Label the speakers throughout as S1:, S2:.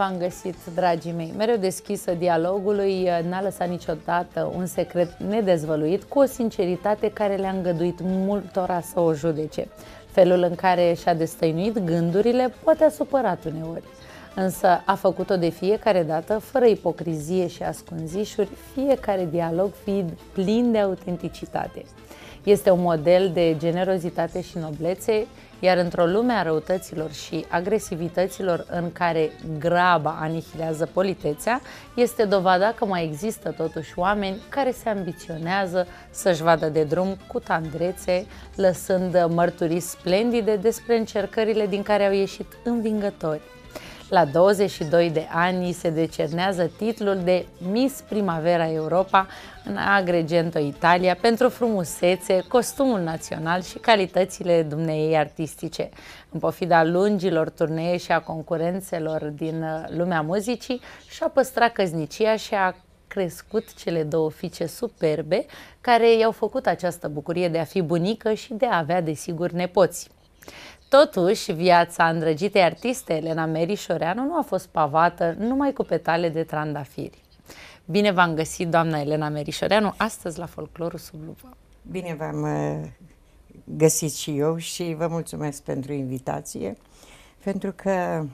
S1: v-am găsit, dragii mei, mereu deschisă dialogului, eh, n-a lăsat niciodată un secret nedezvăluit, cu o sinceritate care le-a îngăduit multora să o judece. Felul în care și-a destăinuit gândurile poate a supărat uneori, însă a făcut-o de fiecare dată, fără ipocrizie și ascunzișuri, fiecare dialog fiind plin de autenticitate. Este un model de generozitate și noblețe, iar într-o lume a răutăților și agresivităților în care graba anihilează politețea, este dovada că mai există totuși oameni care se ambiționează să-și vadă de drum cu tandrețe, lăsând mărturii splendide despre încercările din care au ieșit învingători. La 22 de ani se decernează titlul de Miss Primavera Europa în Agrigento, Italia, pentru frumusețe, costumul național și calitățile dumneiei artistice. În pofida lungilor turnee și a concurențelor din uh, lumea muzicii, și-a păstrat căznicia și a crescut cele două fiice superbe care i-au făcut această bucurie de a fi bunică și de a avea, desigur, nepoți. Totuși, viața îndrăgitei artiste Elena Merișoreanu nu a fost pavată numai cu petale de trandafiri. Bine v-am găsit, doamna Elena Merișoreanu, astăzi la Folclorul sub lupă.
S2: Bine v-am uh, găsit și eu și vă mulțumesc pentru invitație, pentru că,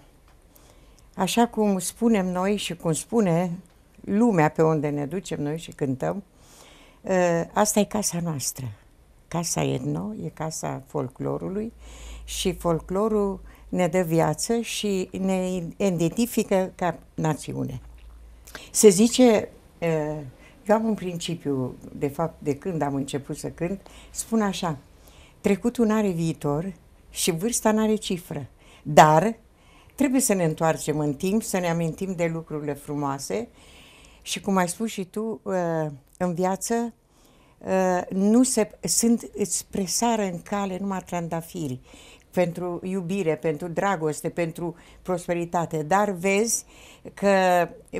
S2: așa cum spunem noi și cum spune lumea pe unde ne ducem noi și cântăm, uh, asta e casa noastră. Casa Etno e casa folclorului și folclorul ne dă viață și ne identifică ca națiune. Se zice, eu am un principiu, de fapt, de când am început să cânt, spun așa, trecutul nu are viitor și vârsta nu are cifră, dar trebuie să ne întoarcem în timp, să ne amintim de lucrurile frumoase și, cum ai spus și tu, în viață nu se, sunt, îți presară în cale numai trandafiri pentru iubire, pentru dragoste, pentru prosperitate. Dar vezi că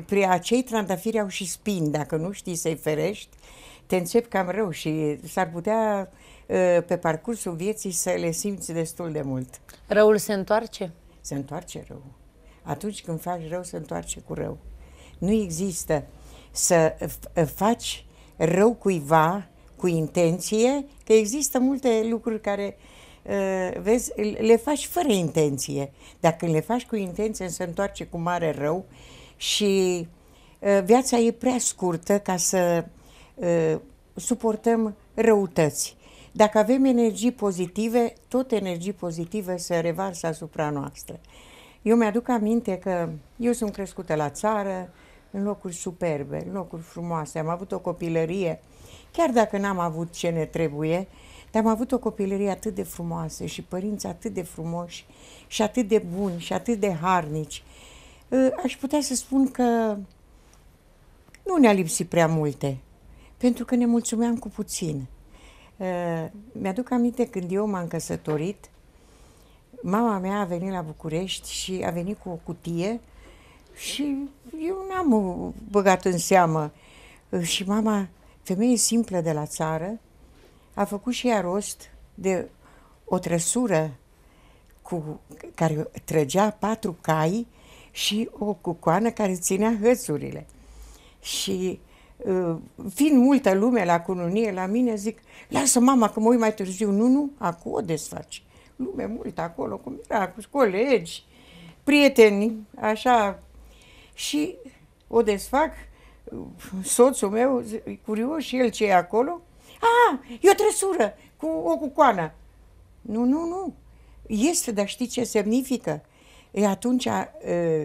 S2: prin acei trandafiri au și spin, dacă nu știi să-i ferești, te începi cam rău și s-ar putea ă, pe parcursul vieții să le simți destul de mult. Răul se întoarce? Se întoarce rău. Atunci când faci rău, se întoarce cu rău. Nu există să ă, faci rău cuiva cu intenție, că există multe lucruri care uh, Eh, vezi, le faci fără intenție. Dacă le faci cu intenție, se întoarce cu mare rău și eh, viața e prea scurtă ca să eh, suportăm răutăți. Dacă avem energii pozitive, tot energii pozitive se revarsă asupra noastră. Eu mi-aduc aminte că eu sunt crescută la țară, în locuri superbe, în locuri frumoase, am avut o copilărie, chiar dacă n-am avut ce ne trebuie, uh, dar am avut o copilărie atât de frumoasă și părinți atât de frumoși și atât de buni și atât de harnici. Ă, aș putea să spun că nu ne-a lipsit prea multe, pentru că ne mulțumeam cu puțin. Ă, mi-aduc aminte când eu m-am căsătorit, mama mea a venit la București și a venit cu o cutie și eu n-am băgat în seamă. Ă, și mama, femeie simplă de la țară, a făcut și ea rost de o trăsură cu, care trăgea patru cai și o cucoană care ținea hățurile. Și ă, fiind multă lume la cununie, la mine, zic, lasă mama că mă uit mai târziu. Nu, nu, acum o desfaci. Lume multă acolo, cum era, cu colegi, prieteni, așa. Și o desfac, soțul meu, e curios și el ce e acolo, a, ah, e o trăsură cu o cucoană. Nu, nu, nu. Este, dar știi ce semnifică? E atunci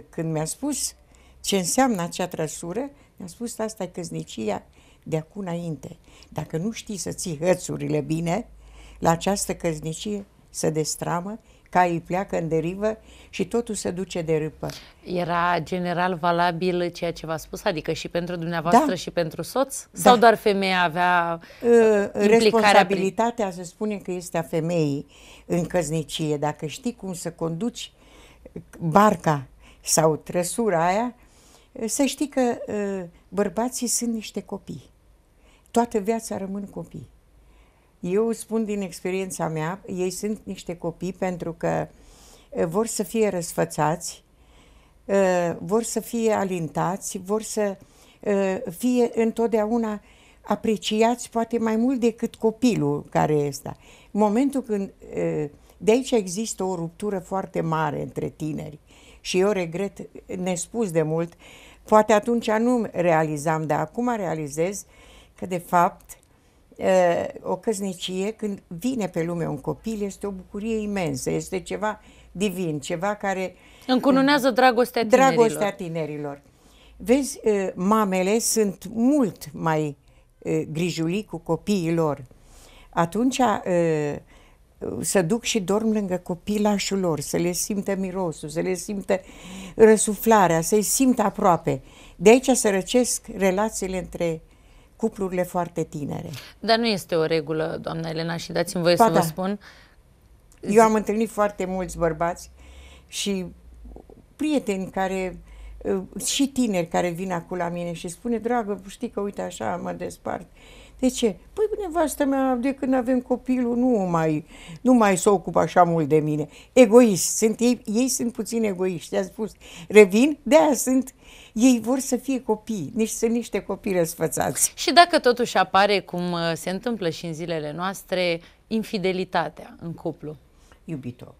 S2: când mi-a spus ce înseamnă acea trăsură, mi-a spus asta e căznicia de acum înainte. Dacă nu știi să ții hățurile bine, la această căznicie să destramă caii pleacă în derivă și totul se duce de râpă.
S1: Era general valabil ceea ce v-a spus? Adică și pentru dumneavoastră da. și pentru soț? Da. Sau doar femeia avea uh, Responsabilitatea
S2: prin... se spune că este a femeii în căznicie. Dacă știi cum să conduci barca sau trăsura aia, să știi că uh, bărbații sunt niște copii. Toată viața rămân copii. Eu spun din experiența mea, ei sunt niște copii pentru că uh, vor să fie răsfățați, uh, vor să fie alintați, vor să uh, fie întotdeauna apreciați poate mai mult decât copilul care este. În momentul când de aici există o ruptură foarte mare între tineri și eu regret nespus de mult, poate atunci nu realizam, dar acum realizez că de fapt Eh, o căsnicie, când vine pe lume un copil, este o bucurie imensă, este ceva divin, ceva
S1: care... Încununează mm. dragostea tinerilor. Dragostea tinerilor.
S2: Vezi, eh, mamele sunt mult mai eh, grijulii cu copiii lor. Atunci să duc și dorm lângă copilașul lor, să le simtă mirosul, să le simtă răsuflarea, să-i simtă aproape. De aici să răcesc relațiile între cuplurile foarte tinere.
S1: Dar nu este o regulă, doamna Elena, și dați-mi voie ba, să da. vă spun. Eu am întâlnit foarte mulți bărbați
S2: și prieteni care uh, și tineri care vin acum la mine și spune, dragă, știi că uite așa mă despart. Uh, de ce? Păi nevastă mea, de când avem copilul, nu mai, nu mai se s-o ocupă așa mult de mine. Egoist. Sunt ei, ei sunt puțin egoiști, a spus. Revin, de aia sunt ei vor să fie copii, nici sunt niște copii răsfățați.
S1: Și dacă totuși apare, cum uh, se întâmplă și în zilele noastre, infidelitatea în cuplu? Iubito,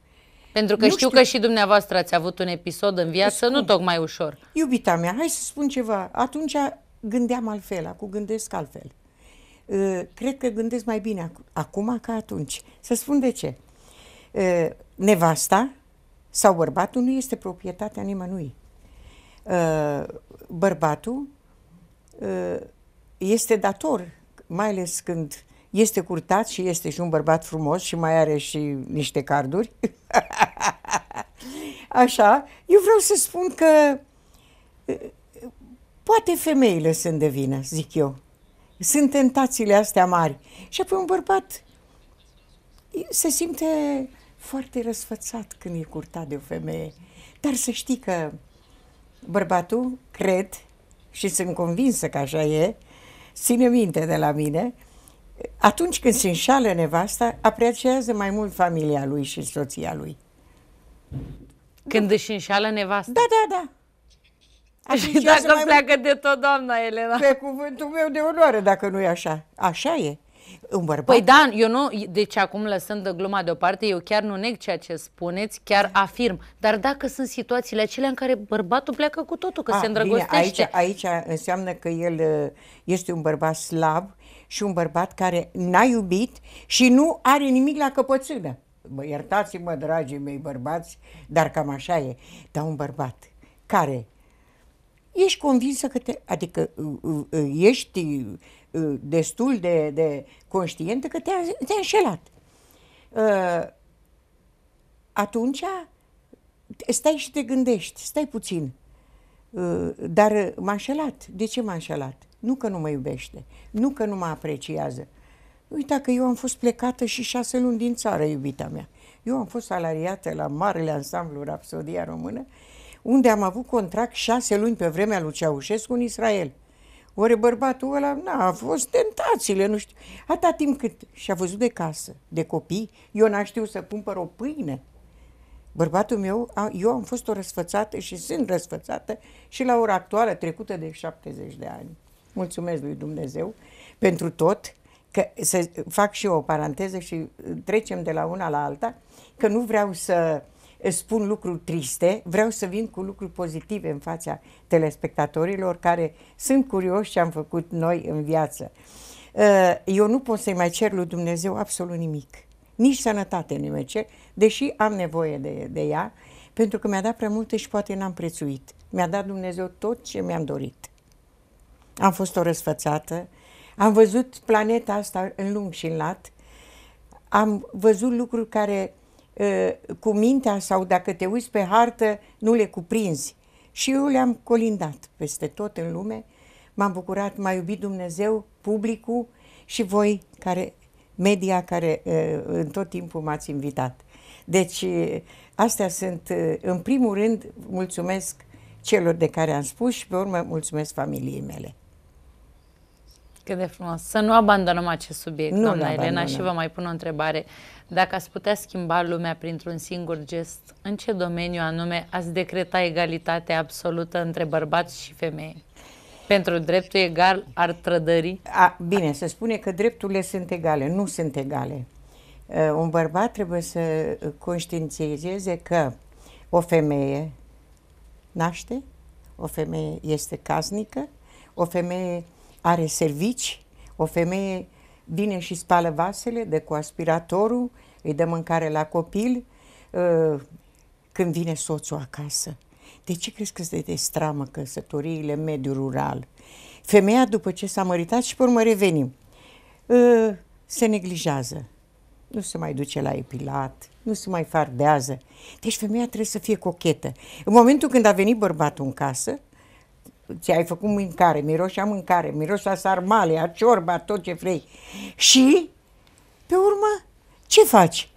S1: pentru că știu, știu că și dumneavoastră ați avut un episod în viață spun, nu tocmai ușor.
S2: Iubita mea, hai să spun ceva. Atunci gândeam altfel, acum gândesc altfel. Ă, cred că gândesc mai bine acum ca atunci. Să spun de ce. Ă, nevasta sau bărbatul nu este proprietatea nimănui. Ă, bărbatul este dator, mai ales când este curtat și este și un bărbat frumos și mai are și niște carduri. Așa, eu vreau să spun că poate femeile sunt de vină, zic eu. Sunt tentațiile astea mari. Și apoi un bărbat se simte foarte răsfățat când e curtat de o femeie. Dar să știi că bărbatul, cred, și sunt convinsă că așa e, ține minte de la mine, atunci când se înșală nevasta, apreciază mai mult familia lui și soția lui.
S1: Când își înșală nevasta? Da, da, da. Și Dacă mai pleacă mult... de tot, doamna
S2: Elena. Pe cuvântul meu de onoare, dacă nu e așa. Așa e. Un bărbat. Păi
S1: da, eu nu, deci acum lăsând gluma deoparte, eu chiar nu neg ceea ce spuneți, chiar afirm. Dar dacă sunt situațiile acelea în care bărbatul pleacă cu totul, că A, se ah, îndrăgostește. Bine,
S2: aici, aici înseamnă că el uh, este un bărbat slab și un bărbat care n-a iubit și nu are nimic la căpățână. iertați-mă, dragii mei bărbați, dar cam așa e. Dar un bărbat care ești convinsă că te, adică uh, uh, uh, ești destul de, de conștientă că te-a, te-a înșelat. Atunci stai și te gândești, stai puțin. Dar m-a înșelat. De ce m-a înșelat? Nu că nu mă iubește, nu că nu mă apreciază. Uita că eu am fost plecată și șase luni din țară, iubita mea. Eu am fost salariată la marele ansamblu Rapsodia Română unde am avut contract șase luni pe vremea lui Ceaușescu în Israel. Ori bărbatul ăla, na, a fost tentațiile, nu știu. Atâta timp cât și-a văzut de casă, de copii, eu n-am știut să cumpăr o pâine. Bărbatul meu, eu am fost o răsfățată și sunt răsfățată și la ora actuală, trecută de 70 de ani. Mulțumesc lui Dumnezeu pentru tot, că să fac și eu o paranteză și trecem de la una la alta, că nu vreau să uh, spun lucruri triste, vreau să vin cu lucruri pozitive în fața telespectatorilor care sunt curioși ce am făcut noi în viață. Uh, eu nu pot să-i mai cer lui Dumnezeu absolut nimic. Nici sănătate nu mai cer, deși am nevoie de, de ea, pentru că mi-a dat prea multe și poate n-am prețuit. Mi-a dat Dumnezeu tot ce mi-am dorit. Am fost o răsfățată, am văzut planeta asta în lung și în lat, am văzut lucruri care Ă, cu mintea sau dacă te uiți pe hartă, nu le cuprinzi. Și eu le-am colindat peste tot în lume, m-am bucurat, m-a iubit Dumnezeu, publicul și voi, care, media care ă, în tot timpul m-ați invitat. Deci, ă, astea sunt, în primul rând, mulțumesc celor de care am spus și pe urmă mulțumesc familiei mele.
S1: Cât de frumos. Să nu abandonăm acest subiect, nu doamna Elena, abandonăm. și vă mai pun o întrebare. Dacă ați putea schimba lumea printr-un singur gest, în ce domeniu anume ați decreta egalitatea absolută între bărbați și femei? Pentru dreptul egal ar trădări? A, bine, se spune că drepturile sunt egale, nu sunt egale.
S2: Uh, un bărbat trebuie să conștiințeze că o femeie naște, o femeie este casnică, o femeie are servici, o femeie vine și spală vasele, de cu aspiratorul, îi dă mâncare la copil, uh, când vine soțul acasă. De ce crezi că se destramă căsătoriile în mediul rural? Femeia, după ce s-a măritat și pe urmă revenim, uh, se neglijează. Nu se mai duce la epilat, nu se mai fardează. Deci femeia trebuie să fie cochetă. În momentul când a venit bărbatul în casă, ți-ai făcut mâncare, miroșea mâncare, miroșea sarmale, a ciorba, tot ce vrei. Și, pe urmă, ce faci?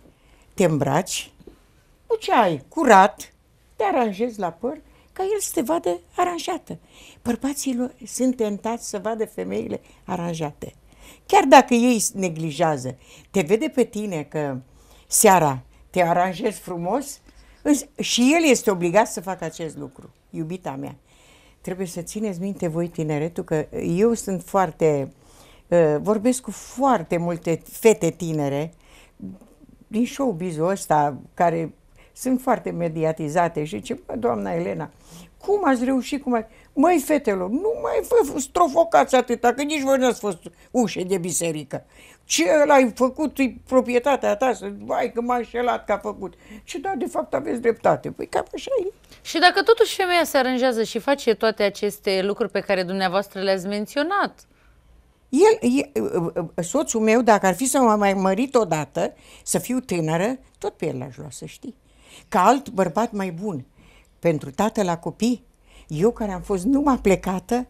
S2: Te îmbraci cu ce ai curat, te aranjezi la păr, ca el să te vadă aranjată. Bărbații sunt tentați să vadă femeile aranjate. Chiar dacă ei neglijează, te vede pe tine că seara te aranjezi frumos și el este obligat să facă acest lucru, iubita mea trebuie să țineți minte voi tineretul că eu sunt foarte, uh, vorbesc cu foarte multe fete tinere din showbiz-ul ăsta care sunt foarte mediatizate și ce bă, doamna Elena, cum ați reușit, cum ați... Măi, fetelor, nu mai vă strofocați atâta, că nici voi n-ați fost ușe de biserică. Ce l-ai făcut, e proprietatea ta, să, vai, că m-a înșelat că a făcut. Și da, de fapt aveți dreptate. Păi cam așa
S1: e. Și dacă totuși femeia se aranjează și face toate aceste lucruri pe care dumneavoastră le-ați menționat,
S2: el, e, soțul meu, dacă ar fi să mă mai mărit odată, să fiu tânără, tot pe el l-aș lua, să știi. Ca alt bărbat mai bun, pentru tată la copii, eu care am fost numai plecată,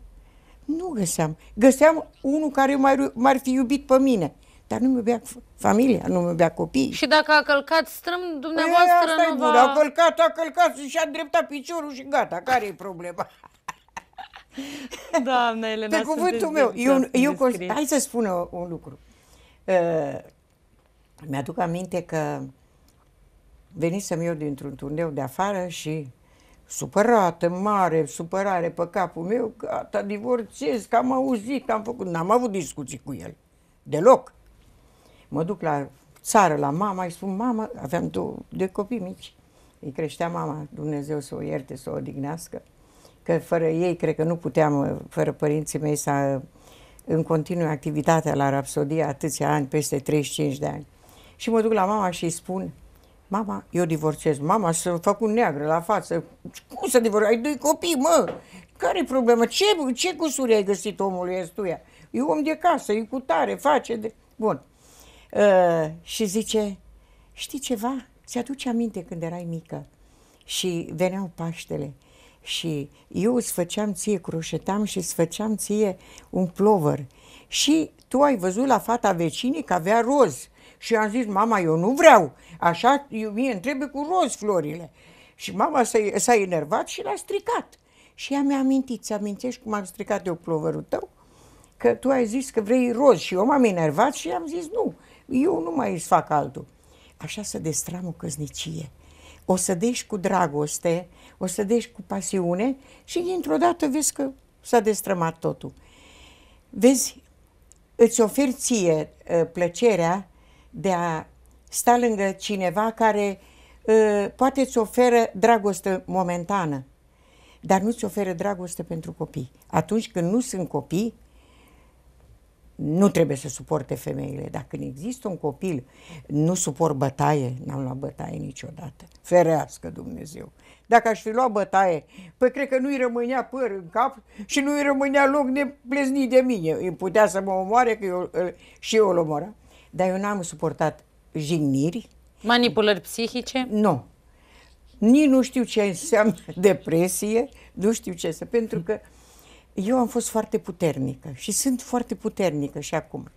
S2: nu găseam. Găseam unul care m-ar, ar fi iubit pe mine. Dar nu-mi iubea familia,
S1: nu-mi iubea copiii. Și dacă a călcat strâm, dumneavoastră păi, nu va... A călcat, a călcat și
S2: și-a dreptat piciorul și gata, care e problema? Doamne, Elena, Pe cuvântul meu, eu, eu const... hai să spun un lucru. Uh, mi-aduc aminte că venisem eu dintr-un turneu de afară și supărată, mare, supărare pe capul meu, gata, divorțez, că am auzit, că am făcut. N-am avut discuții cu el. Deloc mă duc la țară, la mama, îi spun, mama, aveam două, doi copii mici, îi creștea mama, Dumnezeu să o ierte, să o odihnească, că fără ei, cred că nu puteam, fără părinții mei, să în continuă activitatea la Rapsodia atâția ani, peste 35 de ani. Și mă duc la mama și îi spun, mama, eu divorțez, mama, să făcut neagră la față, cum să divorțez, ai doi copii, mă, care e problema, ce, ce cusuri ai găsit omului ăstuia? E om de casă, e cu tare, face de... Bun, Uh, și zice, știi ceva? Ți-aduce aminte când erai mică și veneau Paștele și eu îți făceam ție, croșetam și îți făceam ție un plovăr Și tu ai văzut la fata vecinii că avea roz. Și am zis, mama, eu nu vreau. Așa, eu, mie îmi trebuie cu roz florile. Și mama s-a, enervat și l-a stricat. Și ea mi-a amintit, să amintești cum am stricat eu plovărul tău? Că tu ai zis că vrei roz și eu m-am enervat și am zis nu eu nu mai îți fac altul. Așa să destram o căsnicie. O să dești cu dragoste, o să dești cu pasiune și dintr-o dată vezi că s-a destrămat totul. Vezi, îți oferi ție ă, plăcerea de a sta lângă cineva care ă, poate îți oferă dragoste momentană, dar nu îți oferă dragoste pentru copii. Atunci când nu sunt copii, nu trebuie să suporte femeile. Dacă când există un copil, nu suport bătaie, n-am luat bătaie niciodată. Ferească Dumnezeu! Dacă aș fi luat bătaie, păi cred că nu-i rămânea păr în cap și nu-i rămânea loc de plezni de mine. Îmi putea să mă omoare, că eu, și eu îl omora. Dar eu n-am suportat jigniri.
S1: Manipulări psihice? Nu.
S2: Nici nu știu ce înseamnă depresie, nu știu ce să... Pentru că eu am fost foarte puternică și sunt foarte puternică și acum.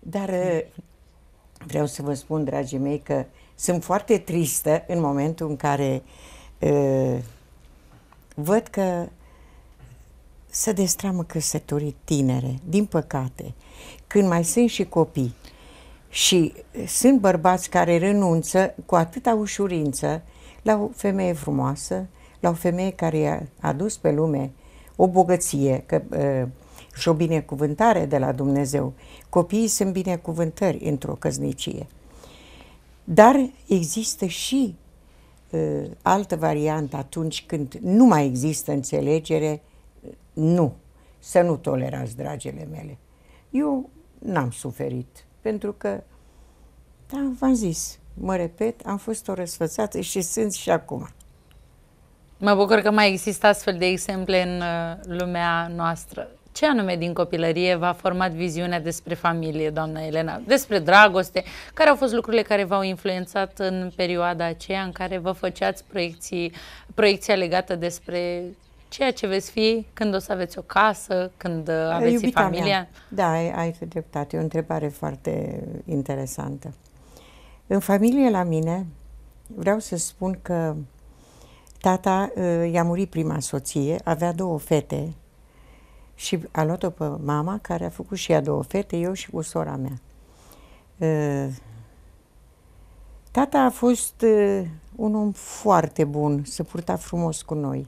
S2: Dar mm. eh, vreau să vă spun, dragii mei, că sunt foarte tristă în momentul în care uh, văd că se destramă căsătorii tinere, din păcate, când mai sunt și copii. Și sunt bărbați care renunță cu atâta ușurință la o femeie frumoasă, la o femeie care i-a adus pe lume o bogăție, că, uh, și o binecuvântare de la Dumnezeu. Copiii sunt binecuvântări într-o căznicie. Dar există și uh, altă variantă atunci când nu mai există înțelegere, nu, să nu tolerați, dragele mele. Eu n-am suferit, pentru că, da, v-am zis, mă repet, am fost o răsfățată și sunt și acum.
S1: Mă bucur că mai există astfel de exemple în uh, lumea noastră. Ce anume din copilărie v-a format viziunea despre familie, doamna Elena? Despre dragoste? Care au fost lucrurile care v-au influențat în perioada aceea în care vă făceați proiecții, proiecția legată despre ceea ce veți fi când o să aveți o casă, când uh, aveți Iubita familia? Mea.
S2: Da, ai, ai dreptate. E o întrebare foarte interesantă. În familie la mine, vreau să spun că Tata ă, i-a murit prima soție, avea două fete și a luat-o pe mama, care a făcut și ea două fete, eu și cu sora mea. Ă, tata a fost ă, un om foarte bun, se purta frumos cu noi,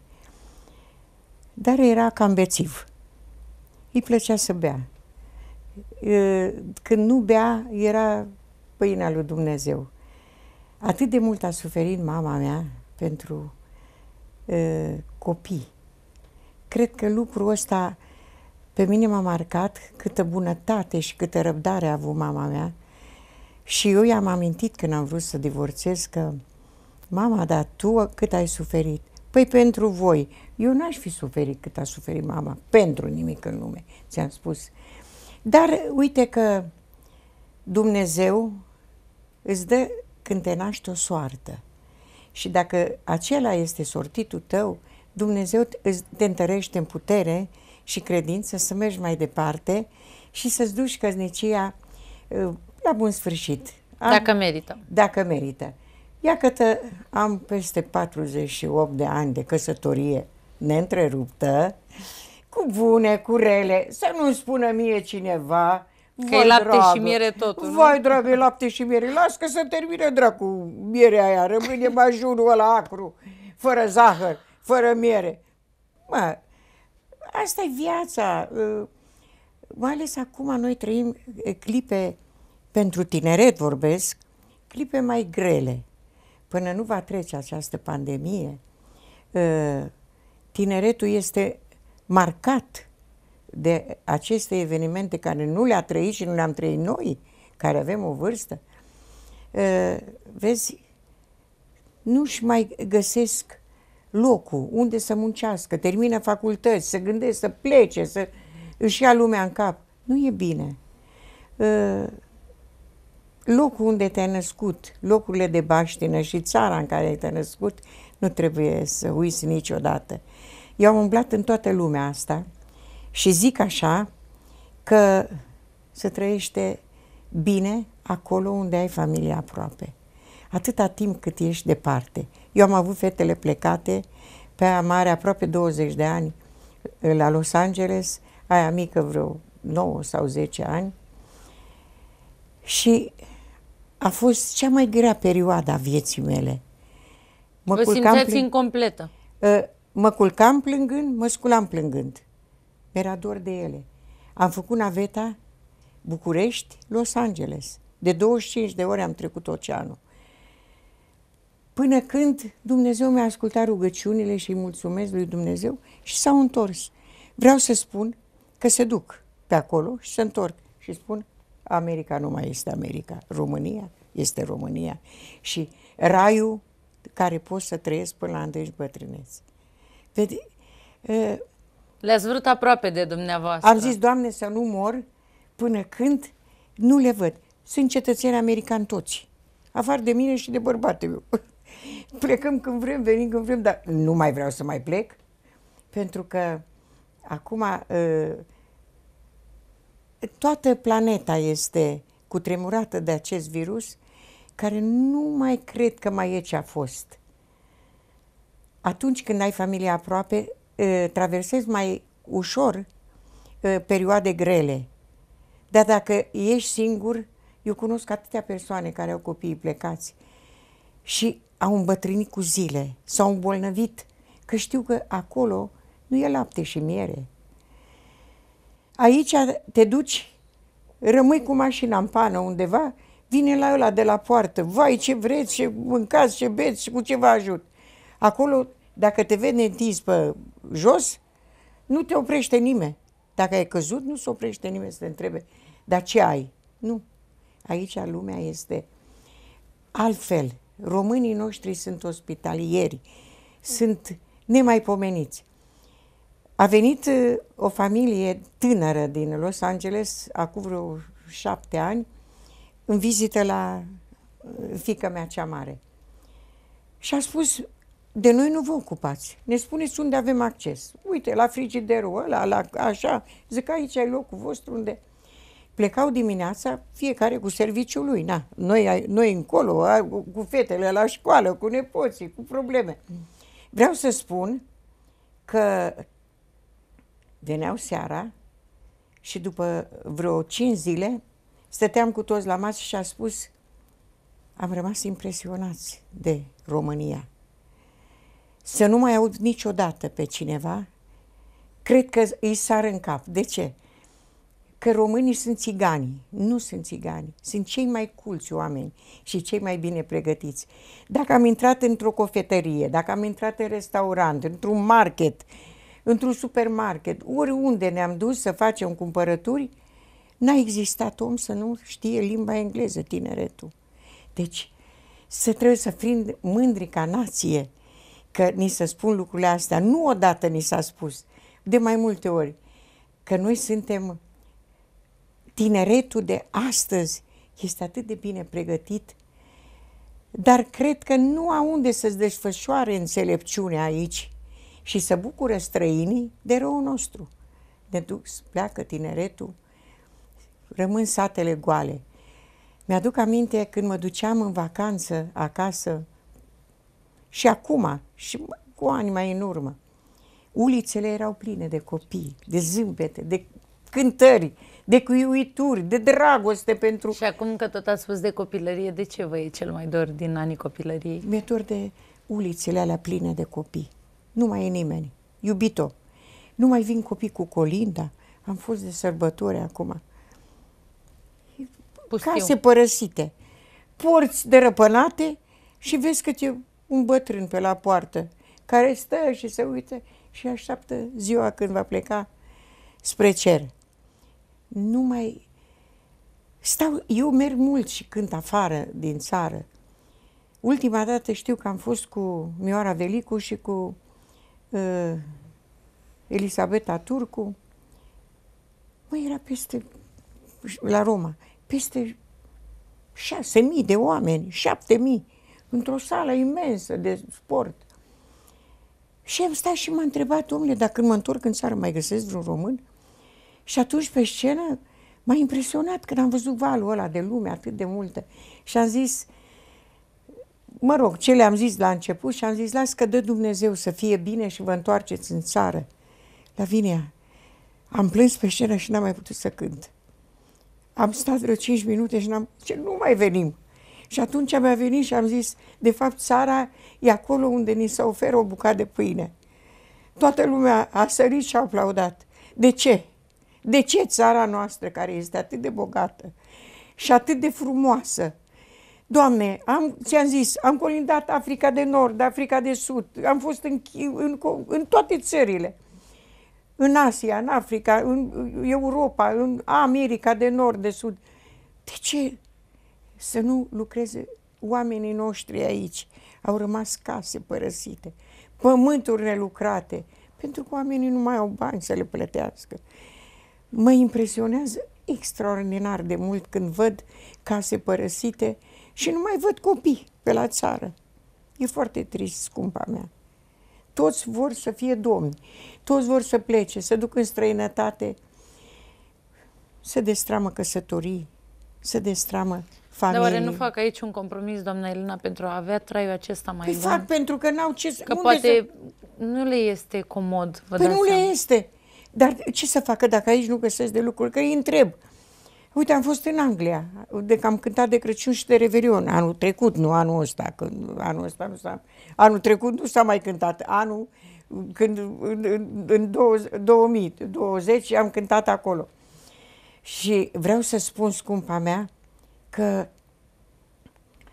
S2: dar era cam bețiv. Îi plăcea să bea. Când nu bea, era pâinea lui Dumnezeu. Atât de mult a suferit mama mea pentru copii. Cred că lucrul ăsta pe mine m-a marcat câtă bunătate și câtă răbdare a avut mama mea și eu i-am amintit când am vrut să divorțez că mama, dar tu cât ai suferit? Păi pentru voi. Eu n-aș fi suferit cât a suferit mama, pentru nimic în lume, ți-am spus. Dar uite că Dumnezeu îți dă când te naști o soartă. Și dacă acela este sortitul tău, Dumnezeu te întărește în putere și credință să mergi mai departe și să-ți duci căznicia ă, la bun sfârșit. Am, dacă merită. Dacă merită. Iată, am peste 48 de ani de căsătorie neîntreruptă, cu bune, cu rele, să nu-mi spună mie cineva Că Vai, lapte dragă. și miere totul, nu? Vai, dragă, lapte și miere. Las că să termine, dracu, mierea aia. Rămâne majunul ăla acru, fără zahăr, fără miere. Mă, asta e viața. Uh, mai ales acum noi trăim uh, clipe, pentru tineret vorbesc, clipe mai grele. Până nu va trece această pandemie, uh, tineretul este marcat de aceste evenimente care nu le-a trăit și nu le-am trăit noi, care avem o vârstă, ă, vezi, nu-și mai găsesc locul unde să muncească, termină facultăți, să gândesc, să plece, să își ia lumea în cap. Nu e bine. Ă, locul unde te-ai născut, locurile de baștină și țara în care te-ai născut, nu trebuie să uiți niciodată. Eu am umblat în toată lumea asta, și zic așa că se trăiește bine acolo unde ai familia aproape. Atâta timp cât ești departe. Eu am avut fetele plecate pe aia mare aproape 20 de ani la Los Angeles, aia mică vreo 9 sau 10 ani. Și a fost cea mai grea perioadă a vieții mele. Mă Vă simțeați plâng...
S1: incompletă.
S2: Ă, mă culcam plângând, mă sculam plângând era dor de ele. Am făcut naveta București, Los Angeles. De 25 de ore am trecut oceanul. Până când Dumnezeu mi-a ascultat rugăciunile și îi mulțumesc lui Dumnezeu și s-au întors. Vreau să spun că se duc pe acolo și se întorc și spun America nu mai este America, România este România și raiul care pot să trăiesc până la îndești
S1: bătrâneți. Deci, le-ați vrut aproape de dumneavoastră. Am zis,
S2: Doamne, să nu mor până când nu le văd. Sunt cetățeni americani toți, Afar de mine și de bărbatul meu. Plecăm când vrem, venim când vrem, dar nu mai vreau să mai plec, pentru că acum uh, toată planeta este cutremurată de acest virus care nu mai cred că mai e ce a fost. Atunci când ai familia aproape, traversezi mai ușor perioade grele. Dar dacă ești singur, eu cunosc atâtea persoane care au copii plecați și au îmbătrânit cu zile, s-au îmbolnăvit, că știu că acolo nu e lapte și miere. Aici te duci, rămâi cu mașina în pană undeva, vine la ăla de la poartă, vai ce vreți, ce mâncați, ce beți, cu ce vă ajut. Acolo, dacă te vede întins pe jos, nu te oprește nimeni. Dacă ai căzut, nu se oprește nimeni să te întrebe, dar ce ai? Nu. Aici lumea este altfel. Românii noștri sunt ospitalieri, sunt nemaipomeniți. A venit uh, o familie tânără din Los Angeles, acum vreo șapte ani, în vizită la uh, fica mea cea mare. Și a spus, de noi nu vă ocupați. Ne spuneți unde avem acces. Uite, la frigiderul ăla, la așa. Zic, aici ai locul vostru unde... Plecau dimineața fiecare cu serviciul lui. Na, noi, noi încolo, cu fetele la școală, cu nepoții, cu probleme. Vreau să spun că veneau seara și după vreo cinci zile stăteam cu toți la masă și a spus am rămas impresionați de România să nu mai aud niciodată pe cineva, cred că îi sar în cap. De ce? Că românii sunt țigani. Nu sunt țigani. Sunt cei mai culți oameni și cei mai bine pregătiți. Dacă am intrat într-o cofetărie, dacă am intrat în restaurant, într-un market, într-un supermarket, oriunde ne-am dus să facem cumpărături, n-a existat om să nu știe limba engleză, tineretul. Deci, să trebuie să fim mândri ca nație că ni se spun lucrurile astea. Nu odată ni s-a spus, de mai multe ori, că noi suntem tineretul de astăzi este atât de bine pregătit, dar cred că nu au unde să-ți desfășoare înțelepciunea aici și să bucură străinii de răul nostru. Ne duc, pleacă tineretul, rămân satele goale. Mi-aduc aminte când mă duceam în vacanță acasă și acum, și cu ani mai în urmă. Ulițele erau pline de copii, de zâmbete, de
S1: cântări, de cuiuituri, de dragoste pentru... Și acum că tot ați spus de copilărie, de ce vă e cel mai dor din anii copilăriei?
S2: Mi-e dor de ulițele alea pline de copii. Nu mai e nimeni. Iubito, nu mai vin copii cu colinda. Am fost de sărbători acum. Pustiu. Case părăsite, porți răpănate și vezi că te un bătrân pe la poartă, care stă și se uită și așteaptă ziua când va pleca spre cer. Nu mai stau, eu merg mult și cânt afară din țară. Ultima dată știu că am fost cu Mioara Velicu și cu uh, Elisabeta Turcu. Mă, era peste, la Roma, peste șase mii de oameni, șapte mii într-o sală imensă de sport. Și am stat și m-a întrebat, omule, dacă mă întorc în țară, mai găsesc vreun român? Și atunci, pe scenă, m-a impresionat când am văzut valul ăla de lume atât de multă. Și am zis, mă rog, ce le-am zis la început și am zis, las că dă Dumnezeu să fie bine și vă întoarceți în țară. La Lavinia, am plâns pe scenă și n-am mai putut să cânt. Am stat vreo 5 minute și n-am... Ce, nu mai venim! Și atunci mi-a venit și am zis, de fapt, țara e acolo unde ni se oferă o bucată de pâine. Toată lumea a sărit și a aplaudat. De ce? De ce țara noastră, care este atât de bogată și atât de frumoasă, Doamne, am, ți-am zis, am colindat Africa de Nord, Africa de Sud, am fost în, în, în toate țările. În Asia, în Africa, în Europa, în America de Nord, de Sud. De ce? să nu lucreze oamenii noștri aici. Au rămas case părăsite, pământuri nelucrate, pentru că oamenii nu mai au bani să le plătească. Mă impresionează extraordinar de mult când văd case părăsite și nu mai văd copii pe la țară. E foarte trist, scumpa mea. Toți vor să fie domni, toți vor să plece, să duc în străinătate, să destramă căsătorii, să destramă familie. Dar oare nu fac
S1: aici un compromis, doamna Elena, pentru a avea traiul acesta mai păi bun? fac pentru că n-au ce... Că poate să...
S2: nu le este comod, vă păi nu seama. le este. Dar ce să facă dacă aici nu găsesc de lucruri? Că îi întreb. Uite, am fost în Anglia, de că am cântat de Crăciun și de Revelion, anul trecut, nu anul ăsta, când, anul ăsta nu s-a, anul trecut nu s-a mai cântat, anul când, în, în, în 2020 am cântat acolo. Și vreau să spun, scumpa mea, că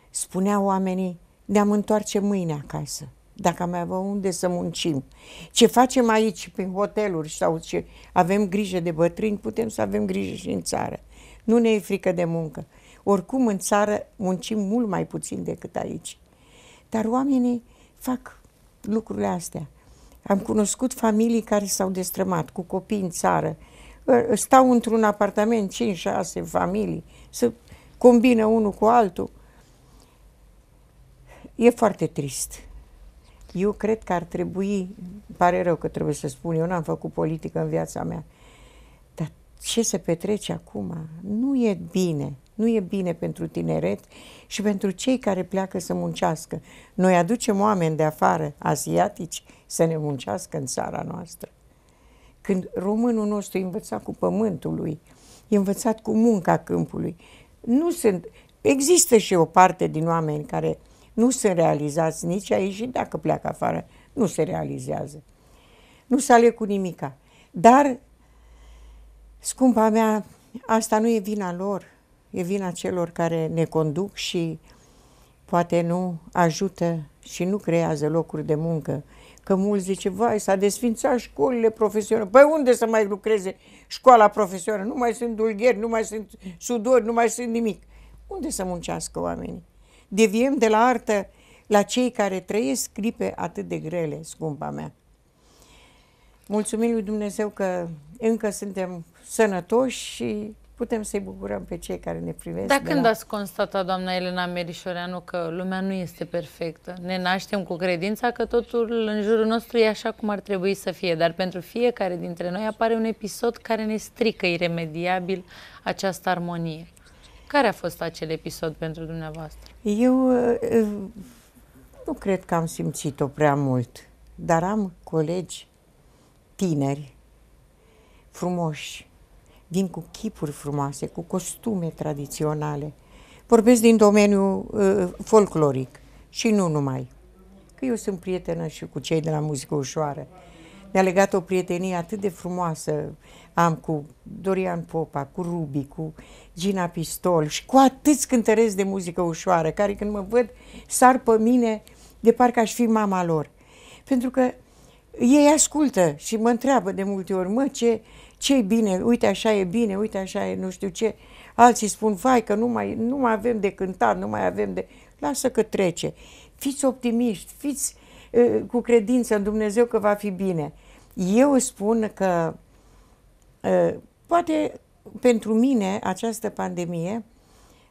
S2: spunea oamenii, ne-am întoarce mâine acasă, dacă mai avem unde să muncim. Ce facem aici, prin hoteluri sau ce avem grijă de bătrâni, putem să avem grijă și în țară. Nu ne e frică de muncă. Oricum în țară muncim mult mai puțin decât aici. Dar oamenii fac lucrurile astea. Am cunoscut familii care s-au destrămat cu copii în țară. Ă, stau într-un apartament, 5-6 familii, să combină unul cu altul. E foarte trist. Eu cred că ar trebui, pare rău că trebuie să spun, eu n-am făcut politică în viața mea, dar ce se petrece acum nu e bine. Nu e bine pentru tineret și pentru cei care pleacă să muncească. Noi aducem oameni de afară, asiatici, să ne muncească în țara noastră. Când românul nostru e învățat cu pământul lui, e învățat cu munca câmpului, nu sunt... Există și o parte din oameni care nu se realizați nici aici și dacă pleacă afară, nu se realizează. Nu sale cu nimica. Dar, scumpa mea, asta nu e vina lor, e vina celor care ne conduc și poate nu ajută și nu creează locuri de muncă. Că mulți zice, vai, s-a desfințat școlile profesionale, păi unde să mai lucreze școala profesoară, nu mai sunt dulgheri, nu mai sunt sudori, nu mai sunt nimic. Unde să muncească oamenii? Deviem de la artă la cei care trăiesc clipe atât de grele, scumpa mea. Mulțumim lui Dumnezeu că încă suntem sănătoși și putem să-i bucurăm pe cei care ne privesc. Dar da. când la...
S1: ați constatat, doamna Elena Merișoreanu, că lumea nu este perfectă? Ne naștem cu credința că totul în jurul nostru e așa cum ar trebui să fie, dar pentru fiecare dintre noi apare un episod care ne strică iremediabil această armonie. Care a fost acel episod pentru dumneavoastră?
S2: Eu uh, uh, nu cred că am simțit-o prea mult, dar am colegi tineri, frumoși, vin cu chipuri frumoase, cu costume tradiționale. Vorbesc din domeniul uh, folcloric și nu numai. Că eu sunt prietenă și cu cei de la muzică ușoară. Mi-a legat o prietenie atât de frumoasă. Am cu Dorian Popa, cu Rubi, cu Gina Pistol și cu atâți cântăreți de muzică ușoară, care când mă văd sar pe mine de parcă aș fi mama lor. Pentru că ei ascultă și mă întreabă de multe ori, mă, ce, ce bine, uite așa e bine, uite așa e nu știu ce. Alții spun, vai că nu mai, nu mai avem de cântat, nu mai avem de... Lasă că trece. Fiți optimiști, fiți uh, cu credință în Dumnezeu că va fi bine. Eu spun că uh, poate pentru mine această pandemie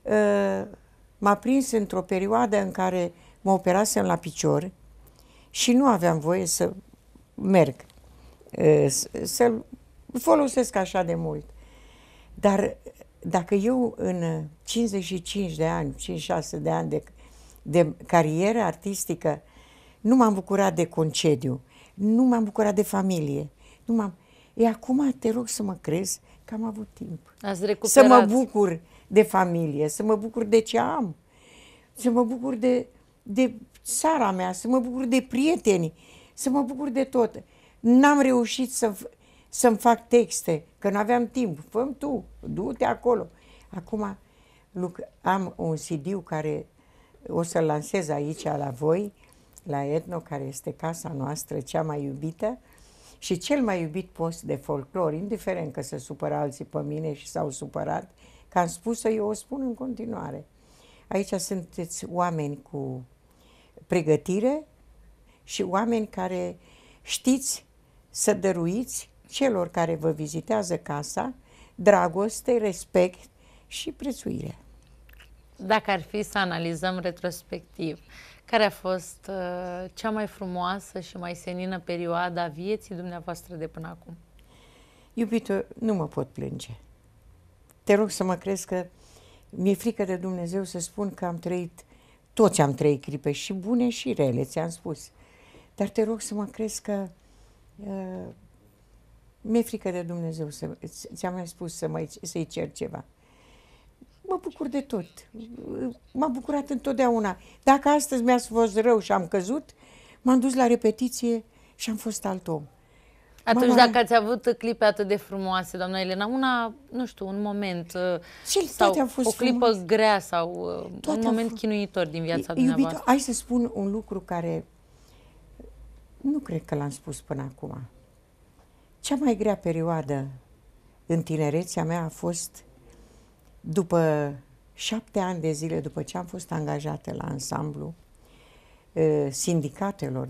S2: uh, m-a prins într-o perioadă în care mă operasem la picior și nu aveam voie să merg, să-l folosesc așa de mult. Dar dacă eu în 55 de ani, 56 de ani de, de carieră artistică, nu m-am bucurat de concediu, nu m-am bucurat de familie, nu m-am... E acum te rog să mă crezi că am avut timp. Ați recuperat. Să mă bucur de familie, să mă bucur de ce am, să mă bucur de, de țara mea, să mă bucur de prieteni, să mă bucur de tot. N-am reușit să să-mi fac texte, că nu aveam timp. fă tu, du-te acolo. Acum am un cd care o să-l lansez aici la voi, la Etno, care este casa noastră cea mai iubită și cel mai iubit post de folclor, indiferent că se supără alții pe mine și s-au supărat, că am spus-o, eu o spun în continuare. Aici sunteți oameni cu pregătire și oameni care știți să dăruiți celor care vă vizitează casa dragoste, respect și prețuire.
S1: Dacă ar fi să analizăm retrospectiv, care a fost uh, cea mai frumoasă și mai senină perioadă a vieții dumneavoastră de până acum?
S2: Iubito, nu mă pot plânge. Te rog să mă crezi că mi-e frică de Dumnezeu să spun că am trăit, toți am trăit clipe și bune și rele, ți-am spus. Dar te rog să mă crezi că uh, mi-e frică de Dumnezeu, să, ți-am mai spus să mai, să-i cer ceva. Mă bucur de tot. M-am bucurat întotdeauna. Dacă astăzi mi-a fost rău și am căzut, m-am dus la repetiție și am fost alt om.
S1: Atunci, Mama... dacă ați avut clipe atât de frumoase, doamna Elena, una, nu știu, un moment Cel, uh, sau a fost o clipă frumos. grea sau uh, toate un moment fost... chinuitor din viața Iubito, dumneavoastră.
S2: hai să spun un lucru care nu cred că l-am spus până acum. Cea mai grea perioadă în tinerețea mea a fost după șapte ani de zile după ce am fost angajată la ansamblu uh, sindicatelor,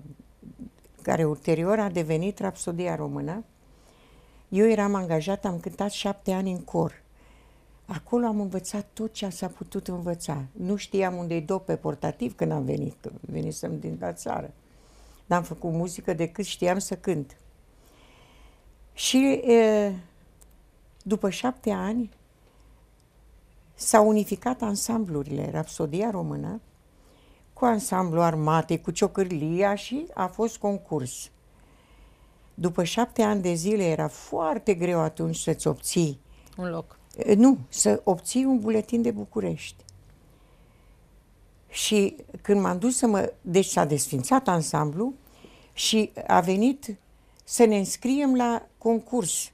S2: care ulterior a devenit Rapsodia Română, eu eram angajată, am cântat șapte ani în cor. Acolo am învățat tot ce s-a putut învăța. Nu știam unde e dau pe portativ când am venit, că venisem din la țară. N-am făcut muzică decât știam să cânt. Și după șapte ani s-au unificat ansamblurile, Rapsodia Română, cu ansamblu armate, cu ciocârlia și a fost concurs. După șapte ani de zile era foarte greu atunci să-ți obții un loc. Nu, să obții un buletin de București. Și când m-am dus să mă... Deci s-a desfințat ansamblu și a venit să ne înscriem la concurs,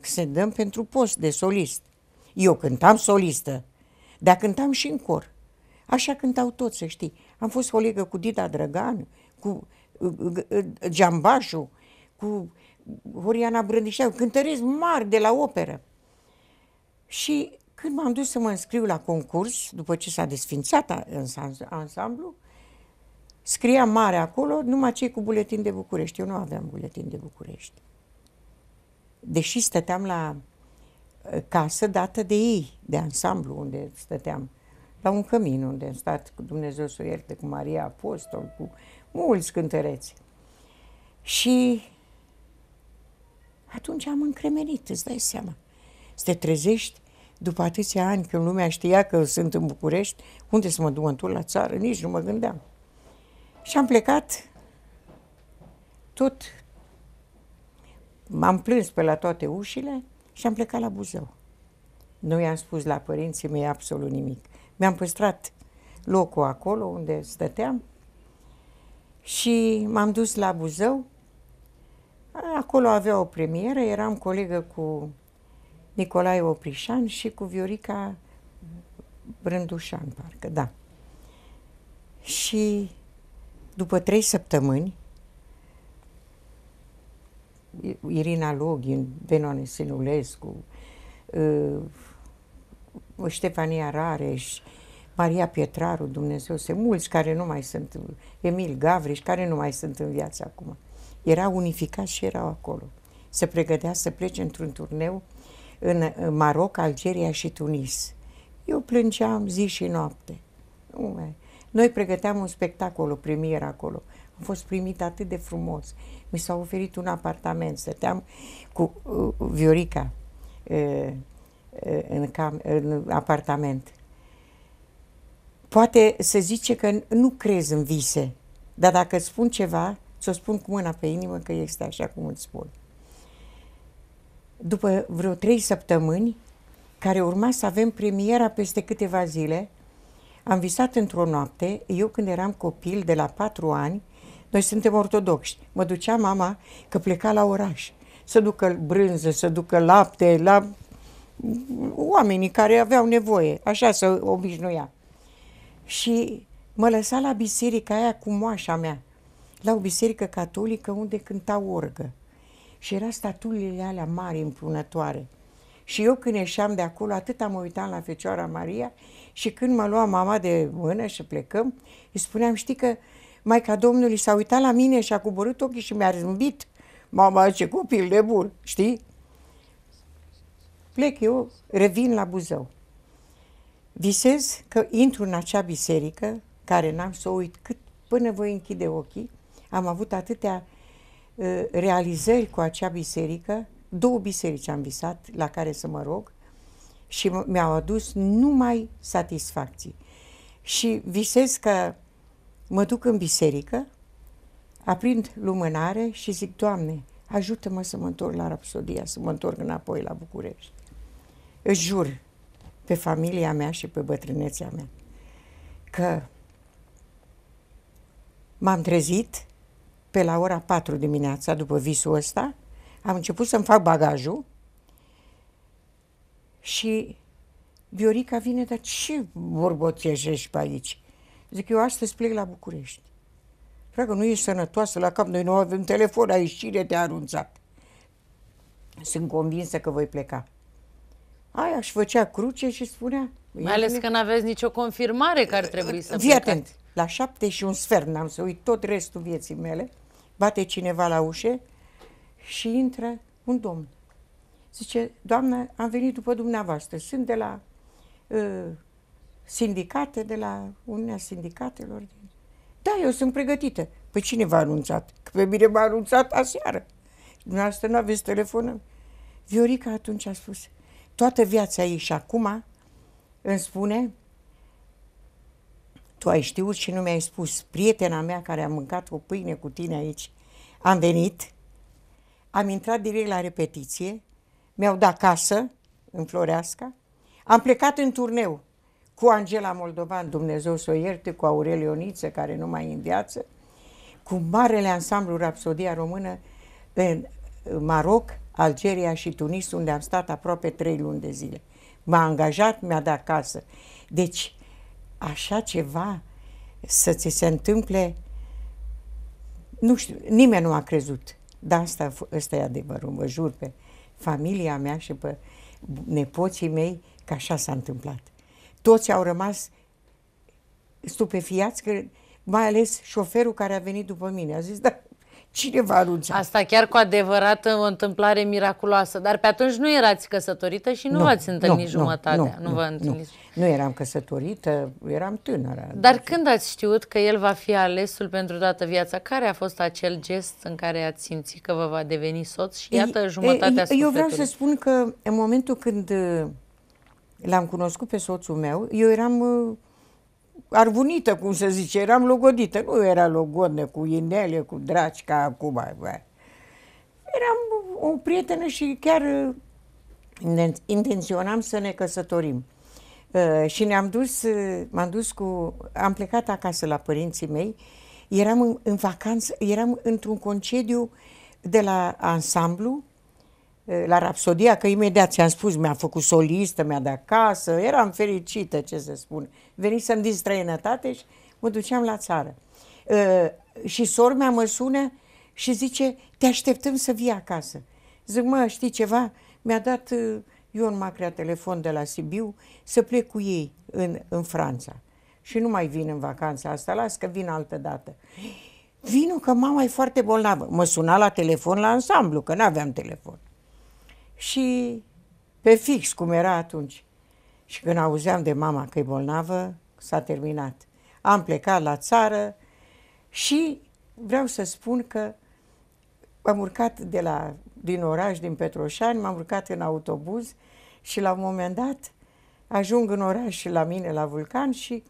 S2: să dăm pentru post de solist. Eu cântam solistă, dar cântam și în cor. Așa cântau toți, să știi. Am fost colegă cu Dida Drăgan, cu uh, uh, uh, Giambașu, cu Horiana Brândișeau, cântăresc mari de la operă. Și când m-am dus să mă înscriu la concurs, după ce s-a desfințat ansamblu, Scria mare acolo numai cei cu buletin de București. Eu nu aveam buletin de București. Deși stăteam la uh, casă dată de ei, de ansamblu unde stăteam, la un cămin unde am stat cu Dumnezeu să ierte, cu Maria Apostol, cu mulți cântăreți. Și atunci am încremenit, îți dai seama. Să te trezești după atâția ani când lumea știa că sunt în București, unde să mă duc mă la țară? Nici nu mă gândeam. Și am plecat tot, m-am plâns pe la toate ușile și am plecat la Buzău. Nu i-am spus la părinții mei absolut nimic. Mi-am păstrat locul acolo unde stăteam și m-am dus la Buzău. Acolo avea o premieră, eram colegă cu Nicolae Oprișan și cu Viorica Brândușan, parcă, da. Și după trei săptămâni, Irina Login, Benone Sinulescu, uh, Ștefania Rareș, Maria Pietraru, Dumnezeu, se mulți care nu mai sunt, Emil Gavriș, care nu mai sunt în viață acum. era unificat și erau acolo. Se pregătea să plece într-un turneu în Maroc, Algeria și Tunis. Eu plângeam zi și noapte. Nu mai... Noi pregăteam un spectacol, o premieră acolo. Am fost primit atât de frumos. Mi s-a oferit un apartament. Stăteam cu uh, Viorica uh, uh, în, cam, în apartament. Poate să zice că nu crezi în vise, dar dacă îți spun ceva, ți-o spun cu mâna pe inimă că este așa cum îți spun. După vreo trei săptămâni, care urma să avem premiera peste câteva zile, am visat într-o noapte, eu când eram copil de la patru ani, noi suntem ortodoxi, mă ducea mama că pleca la oraș să ducă brânză, să ducă lapte la oamenii care aveau nevoie, așa să obișnuia. Și mă lăsa la biserica aia cu moașa mea, la o biserică catolică unde cânta orgă. Și era statulile alea mari, împlunătoare. Și eu când ieșeam de acolo, atât am uitat la Fecioara Maria și când mă lua mama de mână și plecăm, îi spuneam, știi că Maica Domnului s-a uitat la mine și a coborât ochii și mi-a zâmbit. Mama, ce copil de bun, știi? Plec eu, revin la Buzău. Visez că intru în acea biserică, care n-am să o uit cât până voi închide ochii. Am avut atâtea uh, realizări cu acea biserică, două biserici am visat la care să mă rog și mi-au adus numai satisfacții. Și visez că mă duc în biserică, aprind lumânare și zic, Doamne, ajută-mă să mă întorc la Rapsodia, să mă întorc înapoi la București. Îți jur pe familia mea și pe bătrânețea mea că m-am trezit pe la ora 4 dimineața după visul ăsta am început să-mi fac bagajul și Viorica vine, dar ce borboțeșești pe aici? Zic, eu astăzi plec la București. Dragă, nu ești sănătoasă la cap, noi nu avem telefon, ai ieșire, te-a anunțat. Sunt convinsă că voi pleca. Aia își făcea cruce și spunea... Mai ales că
S1: n-aveți nicio confirmare că ar trebui să Fii atent,
S2: la șapte și un sfert, n-am să uit tot restul vieții mele, bate cineva la ușe, și intră un domn. Zice, doamnă, am venit după dumneavoastră, sunt de la uh, sindicate, de la unea Sindicatelor. Da, eu sunt pregătită. Păi cine v-a anunțat? Că pe mine m-a anunțat aseară. Dumneavoastră nu aveți telefonul? Viorica atunci a spus, toată viața ei și acum îmi spune, tu ai știut și nu mi-ai spus, prietena mea care a mâncat o pâine cu tine aici, am venit am intrat direct la repetiție, mi-au dat casă în Floreasca, am plecat în turneu cu Angela Moldovan, Dumnezeu să o ierte, cu Aurel Ioniță, care nu mai e în viață, cu marele ansamblu Rapsodia Română în Maroc, Algeria și Tunis, unde am stat aproape trei luni de zile. M-a angajat, mi-a dat casă. Deci, așa ceva să ți se întâmple, nu știu, nimeni nu a crezut. Dar asta, asta e adevărul, mă jur pe familia mea și pe nepoții mei că așa s-a întâmplat. Toți au rămas stupefiați,
S1: că, mai ales șoferul care a venit după mine. A zis, da, Cine va anunța? Asta chiar cu adevărat o întâmplare miraculoasă. Dar pe atunci nu erați căsătorită și nu, nu v-ați întâlnit nu, jumătatea. Nu, nu, nu, vă nu,
S2: nu eram căsătorită, eram tânără. Dar atunci.
S1: Deci- când ați știut că el va fi alesul pentru toată viața? Care a fost acel gest în care ați simțit că vă va deveni soț și iată ei, jumătatea ei, Eu vreau să
S2: spun că în momentul când uh, l-am cunoscut pe soțul meu, eu eram uh, arvunită, cum se zice, eram logodită. Nu era logodnă cu inele, cu draci, ca acum. Bă. Eram o prietenă și chiar intenționam să ne căsătorim. Uh, și ne-am dus, uh, m-am dus cu, am plecat acasă la părinții mei, eram în, în vacanță, eram într-un concediu de la ansamblu la Rapsodia, că imediat ți-am spus, mi-a făcut solistă, mi-a dat casă, eram fericită, ce să spun. Venisem din străinătate și mă duceam la țară. Și sor mea mă sună și zice, te așteptăm să vii acasă. Zic, mă, știi ceva? Mi-a dat Ion Macrea telefon de la Sibiu să plec cu ei în, în Franța. Și nu mai vin în vacanța asta, las că vin altă dată. Vinu că mama e foarte bolnavă. Mă suna la telefon la ansamblu, că nu aveam telefon și pe fix, cum era atunci. Și când auzeam de mama că e bolnavă, s-a terminat. Am plecat la țară și vreau să spun că am urcat de la, din oraș, din Petroșani, m-am urcat în autobuz și la un moment dat ajung în oraș și la mine, la Vulcan și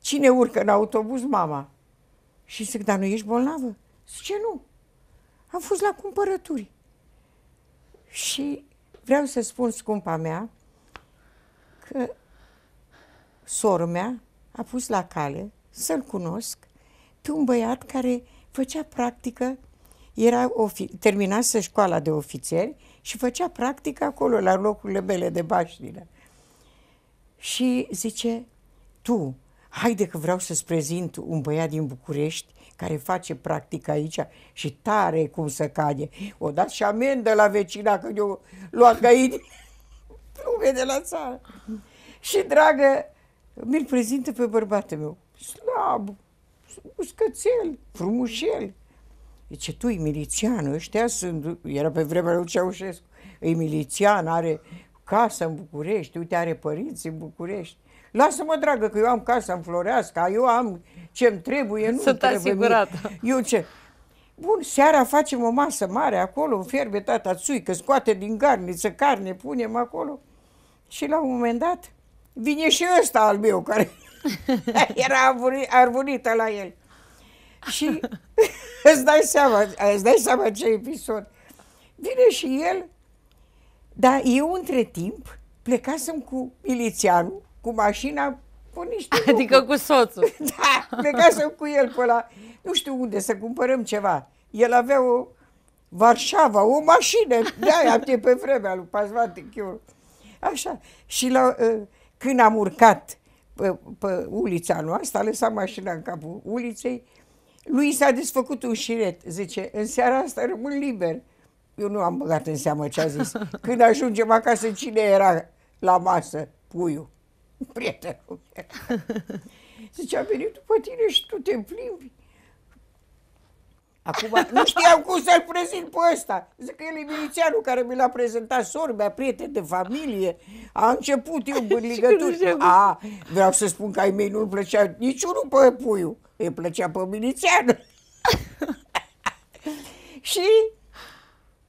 S2: cine urcă în autobuz? Mama. Și zic, dar nu ești bolnavă? Zice, nu. Am fost la cumpărături. Și Vreau să spun, scumpa mea, că sora mea a pus la cale să-l cunosc pe un băiat care făcea practică, era ofi- terminase școala de ofițeri și făcea practică acolo, la locurile mele de baștină. Și zice, tu, haide că vreau să-ți prezint un băiat din București care face practic aici și tare cum să cade. O dat și amendă la vecina că eu lua găini plume de la țară. Și, dragă, mi-l prezintă pe bărbatul meu. Slab, uscățel, frumușel. Zice, tu e milițian, ăștia sunt, era pe vremea lui Ceaușescu, e milițian, are casă în București, uite, are părinți în București. Lasă-mă, dragă, că eu am casa în Floreasca, eu am ce-mi trebuie, nu Sunt trebuie asigurată. Mie. Eu ce... Bun, seara facem o masă mare acolo, în fierbe tata că scoate din garniță carne, punem acolo. Și la un moment dat vine și ăsta al meu care era arvunită la el. Și îți dai seama, îți dai seama ce episod. Vine și el, dar eu între timp plecasem cu milițianul cu mașina cu niște Adică cu soțul. da, plecasem cu el pe la, nu știu unde, să cumpărăm ceva. El avea o Varșava, o mașină, de-aia de pe vremea lui eu. Așa. Și la, ă, când am urcat pe, pe ulița noastră, a lăsat mașina în capul uliței, lui s-a desfăcut un șiret. Zice, în seara asta rămân liber. Eu nu am băgat în seamă ce a zis. Când ajungem acasă, cine era la masă? Puiul. prietenul meu. Zice, a venit după tine și tu te plimbi. Acum nu știam cum să-l prezint pe ăsta. Zic că el e milițianul care mi l-a prezentat sorbea, prieten de familie. A început eu în ligături. A, vreau să spun că ai mei nu-l plăcea niciunul pe puiu. Îi plăcea pe milițian. și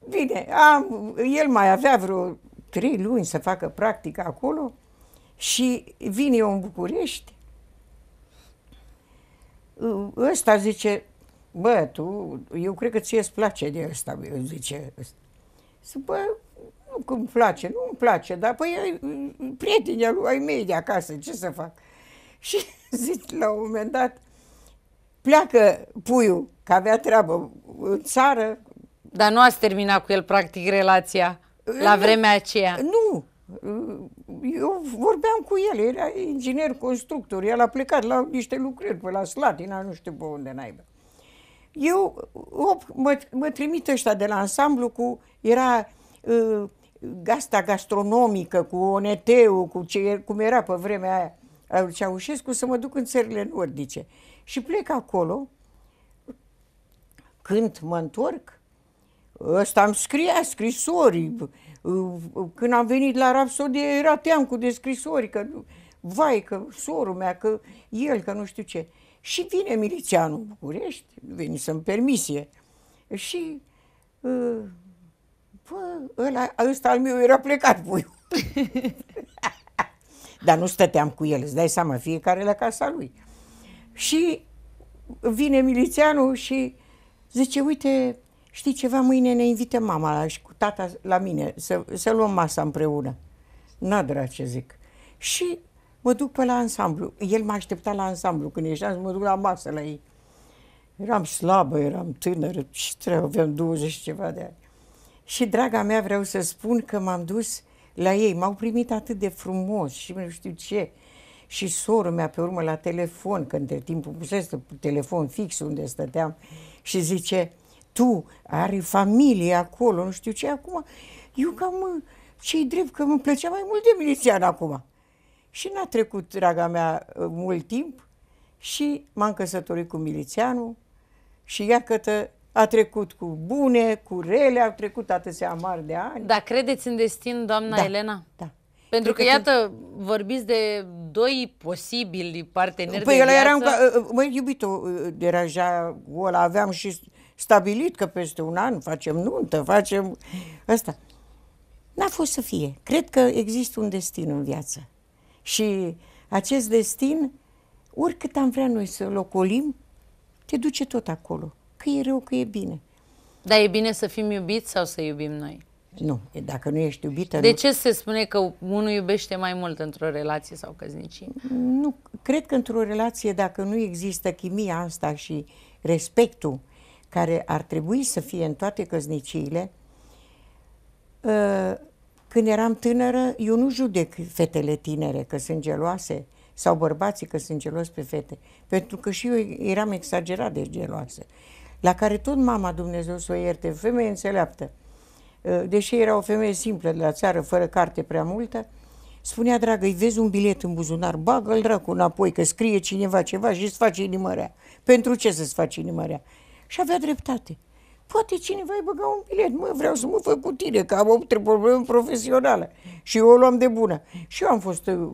S2: bine, am, el mai avea vreo trei luni să facă practică acolo. Și vin eu în București, ăsta zice, bă, tu, eu cred că ție îți place de ăsta, zice ăsta. Zic, bă, nu că îmi place, nu îmi place, dar păi prietenii lui, ai mei de acasă, ce să fac? Și zic, la un moment dat, pleacă puiul, că avea treabă în țară. Dar
S1: nu ați terminat cu el, practic, relația la vremea aceea?
S2: Nu, Uh, eu vorbeam cu el, era inginer constructor, el a plecat la niște lucrări pe la Slatina, nu știu pe unde naiba. Eu, op, mă, mă trimit ăștia de la ansamblu cu, era uh, gasta gastronomică, cu oneteu, cu ce, cum era pe vremea aia al Ceaușescu, să mă duc în țările nordice. Și plec acolo, când mă întorc, ăsta îmi scria scrisori, când am venit la Rapsodie, era team cu descrisori, că vai, că sorul mea, că el, că nu știu ce. Și vine milițianul București, veni să-mi permisie. Și ă, bă, ăla, ăsta al meu era plecat, voi. Dar nu stăteam cu el, îți dai seama, fiecare la casa lui. Și vine milițianul și zice, uite, știi ceva, mâine ne invită mama la, și cu tata la mine să, să luăm masa împreună. Na, ce zic. Și mă duc pe la ansamblu. El m-a așteptat la ansamblu când ieșeam să mă duc la masă la ei. Eram slabă, eram tânără, și trebuie, aveam 20 ceva de ani. Și, draga mea, vreau să spun că m-am dus la ei. M-au primit atât de frumos și nu știu ce. Și sora mea, pe urmă, la telefon, că între timp pusese telefon fix unde stăteam, și zice, tu, are familie acolo, nu știu ce, acum, eu cam, ce-i drept, că îmi plăcea mai mult de milițian acum. Și n-a trecut, draga mea, mult timp și m-am căsătorit cu milițianul și ia cătă a trecut cu bune, cu
S1: rele, au trecut atâția mari de ani. Dar credeți în destin, doamna da, Elena? Da. Pentru că, că, iată, vorbiți de doi posibili parteneri păi de viață. Păi un... Ă, ă,
S2: mă, iubito, ă, deranja ăla, aveam și stabilit că peste un an facem nuntă, facem ăsta. N-a fost să fie. Cred că există un destin în viață. Și acest destin, oricât am vrea noi să-l ocolim, te duce tot acolo. Că e rău, că e bine.
S1: Dar e bine să fim iubiți sau să iubim noi? Nu, dacă nu ești iubită... De nu... ce se spune că unul iubește mai mult într-o relație sau căznicie?
S2: Nu, cred că într-o relație, dacă nu există chimia asta și respectul care ar trebui să fie în toate căzniciile, ă, Când eram tânără, eu nu judec fetele tinere că sunt geloase sau bărbații că sunt geloși pe fete, pentru că și eu eram exagerat de geloasă, la care tot mama Dumnezeu să o ierte, femeie înțeleaptă, ă, deși era o femeie simplă de la țară, fără carte prea multă, spunea, dragă, îi vezi un bilet în buzunar, bagă-l dracu înapoi, că scrie cineva ceva și îți face inimărea. Pentru ce să-ți faci inimărea? și avea dreptate. Poate cineva îi băga un bilet, mă, vreau să mă fac cu tine, că am o problemă profesională și eu o luam de bună. Și eu am fost, uh,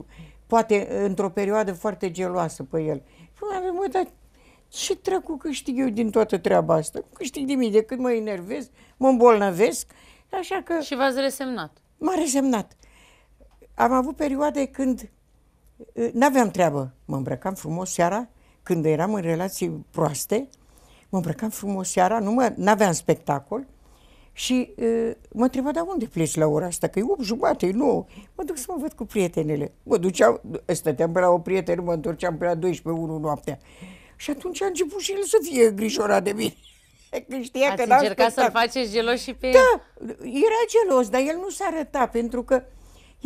S2: poate, într-o perioadă foarte geloasă pe el. Păi, mă, mă, dar ce trecu câștig eu din toată treaba asta? Câștig nimic, de când mă enervez, mă îmbolnăvesc,
S1: așa că... Și v-ați resemnat.
S2: M-a resemnat. Am avut perioade când uh, n-aveam treabă. Mă îmbrăcam frumos seara, când eram în relații proaste, mă îmbrăcam frumos seara, nu aveam spectacol și uh, mă întreba, dar unde pleci la ora asta? Că e 8 jumate, e 9. Mă duc să mă văd cu prietenele. Mă duceam, stăteam pe la o prietenă, mă întorceam pe la 12, 1 noaptea. Și atunci a început și el să fie îngrijorat de mine. Că știa Ați că încercat să-l
S1: faceți gelos și pe Da,
S2: era gelos, dar el nu s-a arătat, pentru că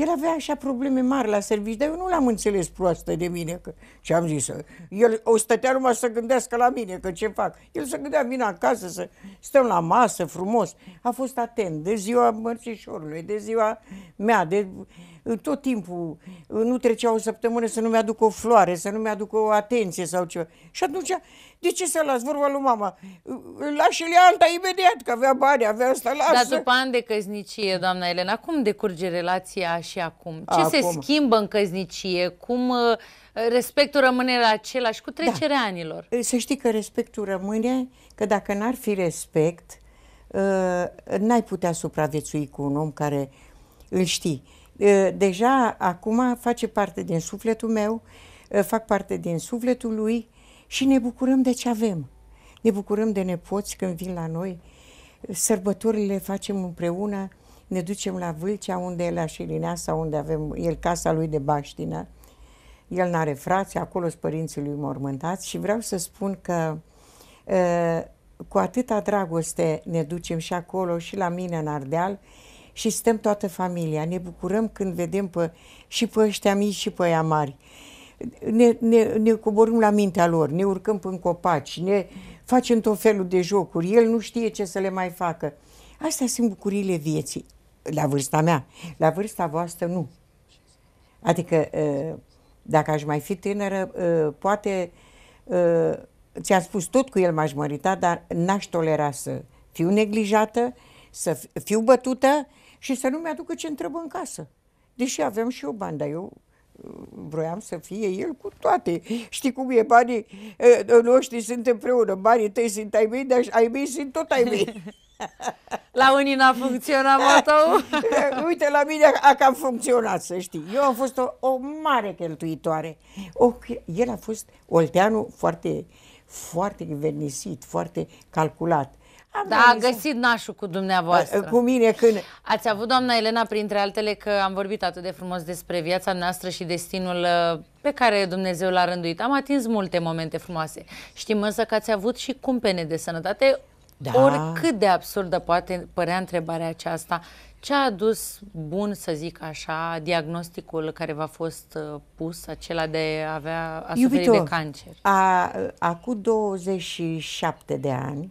S2: el avea așa probleme mari la servici, dar eu nu l-am înțeles proastă de mine. Că... Și am zis, el o stătea numai să gândească la mine, că ce fac. El să gândea, vine acasă, să stăm la masă frumos. A fost atent de ziua mărțișorului, de ziua mea, de tot timpul uh, nu trecea o săptămână să nu mi-aduc o floare, să nu mi-aduc o atenție sau ceva. Și atunci, de ce să las vorba lui mama? Uh, uh, lași le alta imediat, că avea bani, avea
S1: asta, lasă. Dar după ani de căznicie, doamna Elena, cum decurge relația și acum? Ce acum. se schimbă în căznicie? Cum respectul rămâne la același cu trecerea da. anilor? Să știi că respectul rămâne, că dacă n-ar fi
S2: respect, n-ai putea supraviețui cu un om care îl știi. Ă, deja acum face parte din sufletul meu, ă, fac parte din sufletul lui și ne bucurăm de ce avem. Ne bucurăm de nepoți când vin la noi, sărbătorile facem împreună, ne ducem la Vâlcea, unde e la sau unde avem el casa lui de baștină. El n-are frați, acolo sunt părinții lui mormântați și vreau să spun că ă, cu atâta dragoste ne ducem și acolo și la mine în Ardeal, și stăm toată familia. Ne bucurăm când vedem pe, și pe ăștia mici și pe aia mari. Ne, ne, ne coborâm la mintea lor, ne urcăm până copaci, ne facem tot felul de jocuri. El nu știe ce să le mai facă. Astea sunt bucurile vieții, la vârsta mea. La vârsta voastră, nu. Adică, ă, dacă aș mai fi tânără, ă, poate ă, ți-am spus tot cu el m-aș mărita, dar n-aș tolera să fiu neglijată, să fiu bătută și să nu mi-aducă ce întreb în casă. Deși aveam și eu bani, dar eu vroiam să fie el cu toate. Știi cum e, banii uh, uh, noștri sunt împreună, banii tăi sunt ai mei, dar ai mei sunt tot ai mei.
S1: La unii n-a funcționat motoul?
S2: Uite, la mine a cam funcționat, să știi. Eu am fost o, o mare cheltuitoare. O, el a fost Olteanu foarte, foarte vernisit, foarte calculat.
S1: Am da, a găsit nașul cu dumneavoastră. Cu mine când... Ați avut, doamna Elena, printre altele, că am vorbit atât de frumos despre viața noastră și destinul uh, pe care Dumnezeu l-a rânduit. Am atins multe momente frumoase. Știm însă că ați avut și cumpene de sănătate, da. oricât de absurdă poate părea întrebarea aceasta. Ce a adus bun, să zic așa, diagnosticul care v-a fost uh, pus, acela de a avea a Iubito, de cancer? A,
S2: acum 27 de ani,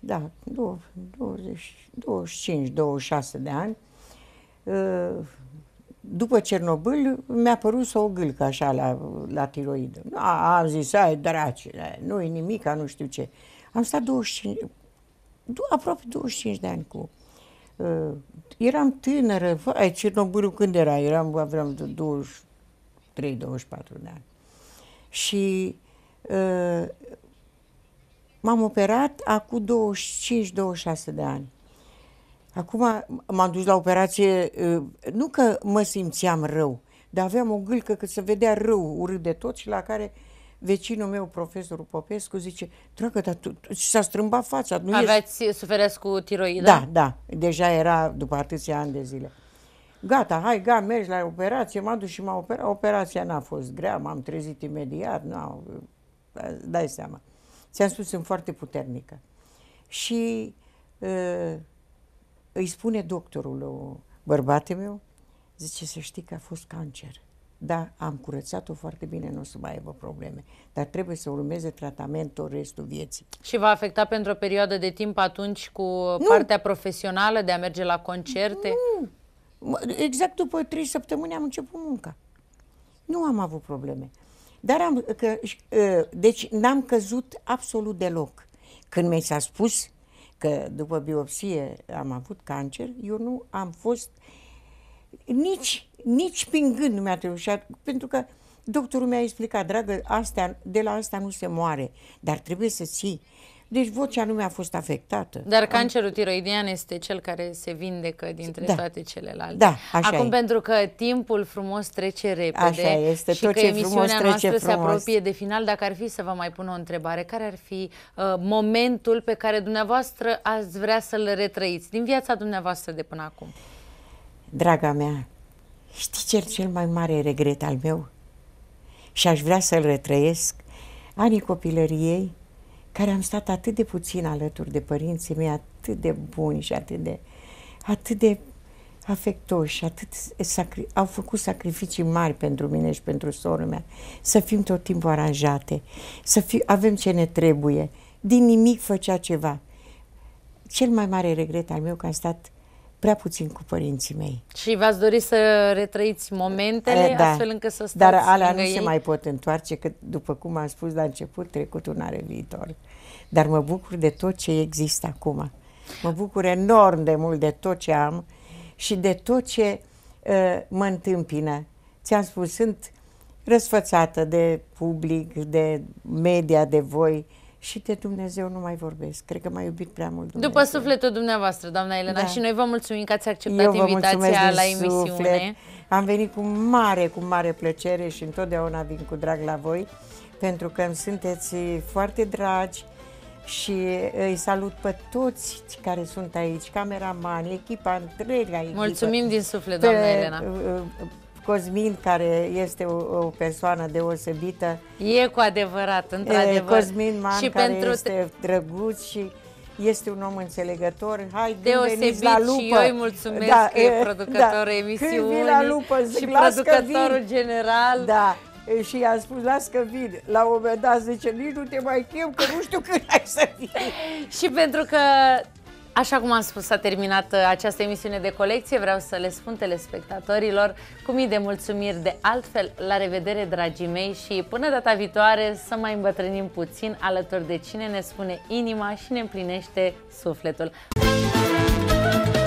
S2: da, 25-26 de ani, ă, după Cernobâl mi-a părut să o gâlcă așa la, la tiroidă. A, am zis, ai draci, nu e nimic, nu știu ce. Am stat 25, aproape 25 de ani cu... Uh, eram tânără, ai Cernobâlul când era? Eram, aveam 23-24 de ani. Și ă, M-am operat acum 25-26 de ani. Acum m-am dus la operație, ă, nu că mă simțeam rău, dar aveam o gâlcă că se vedea rău, urât de tot și la care vecinul meu, profesorul Popescu, zice, dragă, dar tu, s-a strâmbat fața. Nu Aveți,
S1: ești... sufereți cu tiroida? Da,
S2: da, deja era după atâția ani de zile. Gata, hai, ga, mergi la operație, m-am dus și m-am operat. Operația n-a fost grea, m-am trezit imediat, nu, dai seama. Ți-am spus, sunt foarte puternică. Și uh, îi spune doctorul bărbatul meu, zice, să știi că a fost cancer. Da, am curățat-o foarte bine, nu o să mai aibă probleme. Dar trebuie să urmeze tratamentul restul vieții.
S1: Și va afecta pentru o perioadă de timp atunci cu nu. partea profesională de a merge la concerte? Nu. Exact după trei săptămâni
S2: am început munca. Nu am avut probleme. Dar am, că, ă, deci n-am căzut absolut deloc. Când mi s-a spus că după biopsie am avut cancer, eu nu am fost nici, nici prin gând nu mi-a trebuit. Pentru că doctorul mi-a explicat, dragă, astea, de la asta nu se moare, dar trebuie să ții deci vocea nu mi-a fost afectată. Dar cancerul
S1: tiroidian este cel care se vindecă dintre da. toate celelalte. Da, așa Acum, e. pentru că timpul frumos trece repede așa este, și tot că ce emisiunea frumos noastră frumos. se apropie de final, dacă ar fi să vă mai pun o întrebare, care ar fi uh, momentul pe care dumneavoastră ați vrea să-l retrăiți din viața dumneavoastră de până acum?
S2: Draga mea, știi ce cel mai mare regret al meu? Și aș vrea să-l retrăiesc anii copilăriei, care am stat atât de puțin alături de părinții mei, atât de buni și atât de, atât de afectoși, atât sacri- au făcut sacrificii mari pentru mine și pentru sora mea, să fim tot timpul aranjate, să fi, avem ce ne trebuie. Din nimic făcea ceva. Cel mai mare regret al meu că am stat prea puțin cu părinții mei.
S1: Și v-ați dori să retrăiți momentele eh, da, astfel încât să stați Dar alea nu ei? se mai
S2: pot întoarce, că după cum am spus la început, trecutul nu are viitor. Dar mă bucur de tot ce există acum. Mă bucur enorm de mult de tot ce am și de tot ce uh, mă întâmpină. Ți-am spus, sunt răsfățată de public, de media, de voi, uh, și de Dumnezeu nu mai vorbesc. Cred că m-a iubit prea mult
S1: Dumnezeu. După sufletul dumneavoastră, doamna Elena, da. și noi vă mulțumim că ați acceptat Eu vă invitația la emisiune. Suflet.
S2: Am venit cu mare, cu mare plăcere și întotdeauna vin cu drag la voi, pentru că îmi sunteți foarte dragi și îi salut pe toți care sunt aici, cameramani, echipa întreaga echipă. Mulțumim din suflet, doamna pe, Elena. Uh, uh, Cosmin, care este o, o persoană deosebită.
S1: E cu adevărat, într-adevăr. Cosmin Man, și care pentru este
S2: drăguț și este un om înțelegător. Hai, deosebit la lupă. și eu îi mulțumesc da, că e producătorul da, emisiunii la lupă, zic, și producătorul general. Da și i a spus, las că vin. La un moment dat zice, nici nu te mai chem, că nu știu
S1: când ai să vii. și pentru că Așa cum am spus, s-a terminat uh, această emisiune de colecție. Vreau să le spun telespectatorilor cu mii de mulțumiri de altfel. La revedere, dragii mei, și până data viitoare să mai îmbătrânim puțin alături de cine ne spune inima și ne împlinește sufletul. Muzica